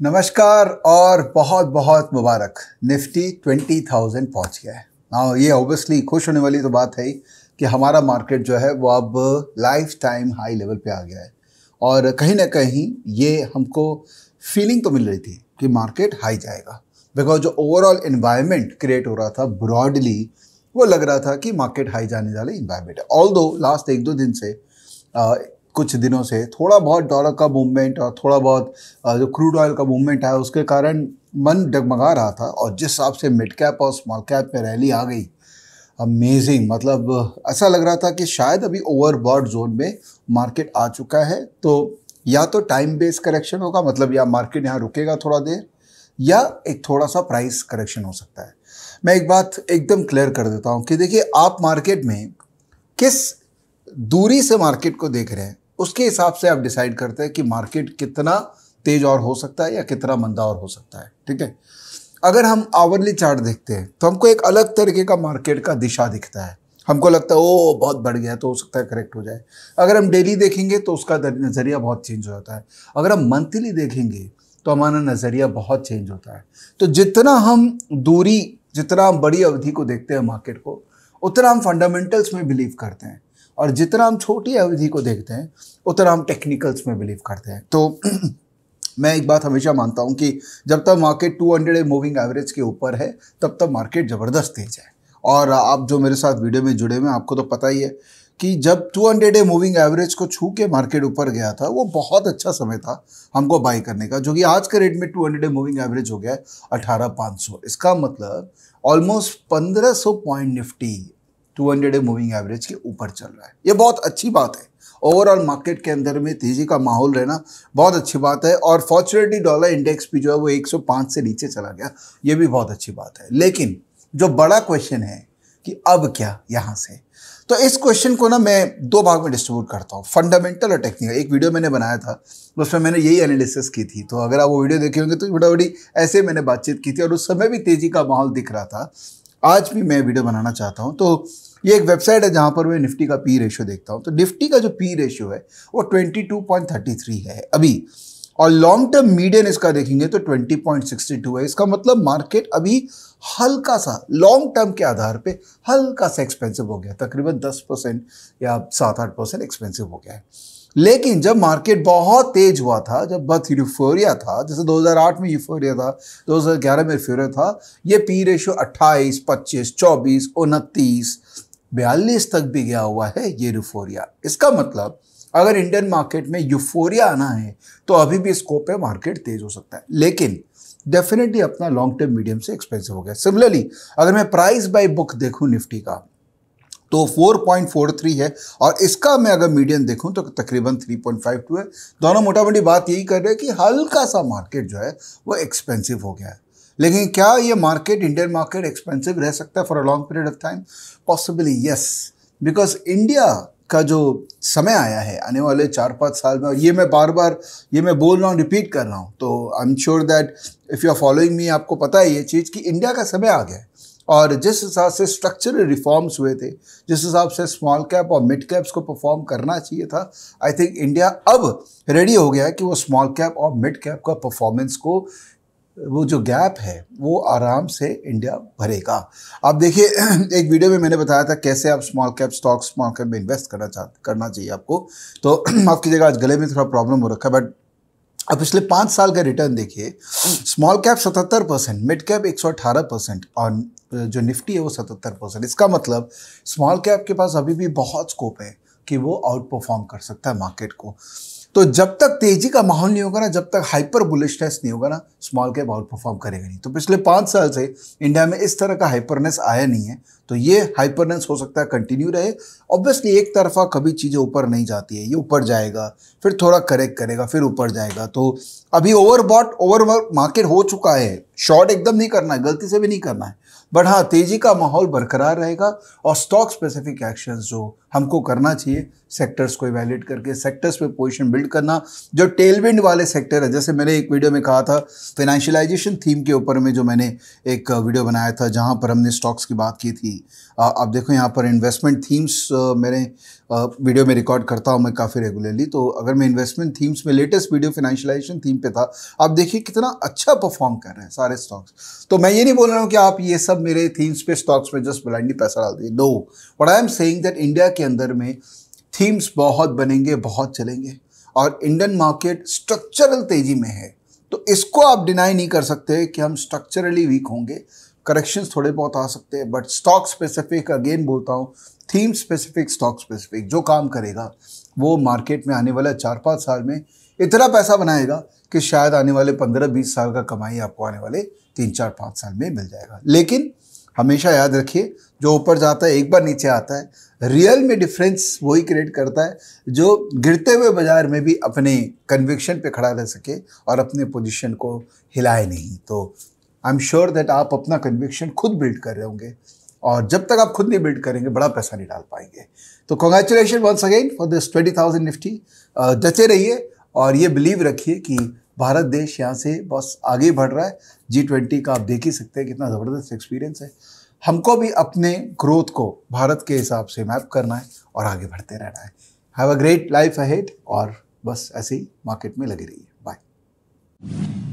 नमस्कार और बहुत बहुत मुबारक निफ्टी ट्वेंटी थाउजेंड पहुँच गया है हाँ ये ऑब्वियसली खुश होने वाली तो बात है ही कि हमारा मार्केट जो है वो अब लाइफ टाइम हाई लेवल पे आ गया है और कहीं ना कहीं ये हमको फीलिंग तो मिल रही थी कि मार्केट हाई जाएगा बिकॉज जो ओवरऑल इन्वायरमेंट क्रिएट हो रहा था ब्रॉडली वो लग रहा था कि मार्केट हाई जाने वाले इन्वायरमेंट है ऑल लास्ट एक दो दिन से कुछ दिनों से थोड़ा बहुत डॉलर का मूवमेंट और थोड़ा बहुत जो क्रूड ऑयल का मूवमेंट है उसके कारण मन डगमगा रहा था और जिस हिसाब से मिड कैप और स्मॉल कैप पे रैली आ गई अमेजिंग मतलब ऐसा लग रहा था कि शायद अभी ओवरबॉड जोन में मार्केट आ चुका है तो या तो टाइम बेस करेक्शन होगा मतलब या मार्केट यहाँ रुकेगा थोड़ा देर या एक थोड़ा सा प्राइस करेक्शन हो सकता है मैं एक बात एकदम क्लियर कर देता हूँ कि देखिए आप मार्केट में किस दूरी से मार्केट को देख रहे हैं उसके हिसाब से आप डिसाइड करते हैं कि मार्केट कितना तेज और हो सकता है या कितना मंदा और हो सकता है ठीक है अगर हम आवरली चार्ट देखते हैं तो हमको एक अलग तरीके का मार्केट का दिशा दिखता है हमको लगता है ओ बहुत बढ़ गया तो हो सकता है करेक्ट हो जाए अगर हम डेली देखेंगे तो उसका नज़रिया बहुत चेंज हो जाता है अगर हम मंथली देखेंगे तो हमारा नज़रिया बहुत चेंज होता है तो जितना हम दूरी जितना हम बड़ी अवधि को देखते हैं मार्केट को उतना हम फंडामेंटल्स में बिलीव करते हैं और जितना हम छोटी अवधि को देखते हैं उतना हम टेक्निकल्स में बिलीव करते हैं तो मैं एक बात हमेशा मानता हूँ कि जब तक मार्केट 200 मूविंग एवरेज के ऊपर है तब तक मार्केट ज़बरदस्त तेज है और आप जो मेरे साथ वीडियो में जुड़े हुए हैं आपको तो पता ही है कि जब 200 ए मूविंग एवरेज को छू के मार्केट ऊपर गया था वो बहुत अच्छा समय था हमको बाई करने का जो कि आज के रेट में 200 ए मूविंग एवरेज हो गया है अठारह इसका मतलब almost 1500 point Nifty two hundred moving average के ऊपर चल रहा है ये बहुत अच्छी बात है ओवरऑल मार्केट के अंदर में तेजी का माहौल रहना बहुत अच्छी बात है और फॉर्चुनेटली डॉलर इंडेक्स भी जो है वो 105 से नीचे चला गया ये भी बहुत अच्छी बात है लेकिन जो बड़ा क्वेश्चन है कि अब क्या यहाँ से तो इस क्वेश्चन को ना मैं दो भाग में डिस्ट्रीब्यूट करता हूँ फंडामेंटल और टेक्निकल एक वीडियो मैंने बनाया था उसमें मैंने यही एनालिसिस की थी तो अगर आप वो वीडियो देखे होंगे तो बड़ा बड़ी ऐसे मैंने बातचीत की थी और उस समय भी तेजी का माहौल दिख रहा था आज भी मैं वीडियो बनाना चाहता हूँ तो ये एक वेबसाइट है जहाँ पर मैं निफ्टी का पी रेशियो देखता हूँ तो निफ्टी का जो पी रेशियो है वो 22.33 है अभी और लॉन्ग टर्म मीडियन इसका देखेंगे तो 20.62 है इसका मतलब मार्केट अभी हल्का सा लॉन्ग टर्म के आधार पे हल्का सा एक्सपेंसिव हो गया तकरीबन 10 परसेंट या सात आठ परसेंट एक्सपेंसिव हो गया है लेकिन जब मार्केट बहुत तेज हुआ था जब बहुत यूफोरिया था जैसे 2008 में यूफोरिया था 2011 में यूफोरिया था ये पी रेशो 28, 25, 24, उनतीस बयालीस तक भी गया हुआ है ये यूफोरिया इसका मतलब अगर इंडियन मार्केट में यूफोरिया आना है तो अभी भी स्कोप है मार्केट तेज हो सकता है लेकिन डेफिनेटली अपना लॉन्ग टर्म मीडियम से एक्सपेंसिव हो गया सिमिलरली अगर मैं प्राइस बाय बुक देखूँ निफ्टी का तो 4.43 है और इसका मैं अगर मीडियम देखूं तो तकरीबन 3.52 है दोनों मोटा मोटी बात यही कर रहे हैं कि हल्का सा मार्केट जो है वो एक्सपेंसिव हो गया है लेकिन क्या ये मार्केट इंडियन मार्केट एक्सपेंसिव रह सकता है for a long period of time possibly yes because India का जो समय आया है आने वाले चार पाँच साल में और ये मैं बार बार ये मैं बोल रहा हूँ रिपीट कर रहा हूँ तो I am sure that if you are following me आपको पता है ये चीज़ कि इंडिया का समय आ गया है और जिस हिसाब से स्ट्रक्चरल रिफॉर्म्स हुए थे जिस हिसाब से स्मॉल कैप और मिड कैप्स को परफॉर्म करना चाहिए था आई थिंक इंडिया अब रेडी हो गया है कि वो स्मॉल कैप और मिड कैप का परफॉर्मेंस को वो जो गैप है वो आराम से इंडिया भरेगा आप देखिए एक वीडियो में मैंने बताया था कैसे आप small cap stock small cap में इन्वेस्ट करना चाहते करना चाहिए आपको तो माफ़ कीजिएगा आज गले में थोड़ा प्रॉब्लम हो रखा है बट अब पिछले पाँच साल का रिटर्न देखिए स्मॉल हम्म। कैप सतहत्तर परसेंट मिड कैप एक सौ अठारह परसेंट और जो निफ्टी है वो सतहत्तर परसेंट इसका मतलब स्मॉल कैप के पास अभी भी बहुत स्कोप है कि वो आउट परफॉर्म कर सकता है मार्केट को तो जब तक तेजी का माहौल नहीं होगा ना जब तक हाइपर बुलिशनेस नहीं होगा ना स्मॉल कैप आउट परफॉर्म करेगा नहीं तो पिछले पाँच साल से इंडिया में इस तरह का हाइपरनेस आया नहीं है तो ये हाइपरनेस हो सकता है कंटिन्यू रहे ऑब्वियसली एक तरफा कभी चीज़ें ऊपर नहीं जाती है ये ऊपर जाएगा फिर थोड़ा करेक्ट करेगा फिर ऊपर जाएगा तो अभी ओवरबॉट ओवर मार्केट हो चुका है शॉर्ट एकदम नहीं करना है गलती से भी नहीं करना है बट हाँ तेजी का माहौल बरकरार रहेगा और स्टॉक स्पेसिफिक एक्शन जो हमको करना चाहिए सेक्टर्स को इवेल्यूट करके सेक्टर्स पे पोजीशन बिल्ड करना जो टेलविंड वाले सेक्टर है जैसे मैंने एक वीडियो में कहा था फाइनेंशियलाइजेशन थीम के ऊपर में जो मैंने एक वीडियो बनाया था जहाँ पर हमने स्टॉक्स की बात की थी आप देखो यहाँ पर इन्वेस्टमेंट थीम्स मैंने वीडियो में रिकॉर्ड करता हूँ मैं काफ़ी रेगुलरली तो अगर मैं इन्वेस्टमेंट थीम्स में लेटेस्ट वीडियो फाइनेंशियलाइजेशन थीम पर था आप देखिए कितना अच्छा परफॉर्म कर रहे हैं सारे स्टॉक्स तो मैं ये नहीं बोल रहा हूँ कि आप ये सब मेरे थीम्स पे स्टॉक्स में जस्ट ब्लाइंडली पैसा डाल दिए no but I am saying that India के अंदर में थीम्स बहुत बनेंगे बहुत चलेंगे और इंडियन मार्केट स्ट्रक्चरल तेजी में है तो इसको आप डिनाई नहीं कर सकते कि हम स्ट्रक्चरली वीक होंगे करेक्शंस थोड़े बहुत आ सकते हैं बट स्टॉक स्पेसिफिक अगेन बोलता हूँ थीम स्पेसिफिक स्टॉक स्पेसिफिक जो काम करेगा वो मार्केट में आने वाला चार पाँच साल में इतना पैसा बनाएगा कि शायद आने वाले पंद्रह बीस साल का कमाई आपको आने वाले तीन चार पाँच साल में मिल जाएगा लेकिन हमेशा याद रखिए जो ऊपर जाता है एक बार नीचे आता है रियल में डिफरेंस वही क्रिएट करता है जो गिरते हुए बाजार में भी अपने कन्विक्शन पे खड़ा रह सके और अपने पोजीशन को हिलाए नहीं तो आई एम श्योर दैट आप अपना कन्विक्शन खुद बिल्ड कर रहे होंगे और जब तक आप खुद नहीं बिल्ड करेंगे बड़ा पैसा नहीं डाल पाएंगे तो congratulation once again for this twenty thousand Nifty जचे रहिए और ये बिलीव रखिए कि भारत देश यहाँ से बस आगे बढ़ रहा है जी ट्वेंटी का आप देख ही सकते हैं कितना ज़बरदस्त एक्सपीरियंस है हमको भी अपने ग्रोथ को भारत के हिसाब से मैप करना है और आगे बढ़ते रहना है have a great life ahead और बस ऐसे ही मार्केट में लगे है बाय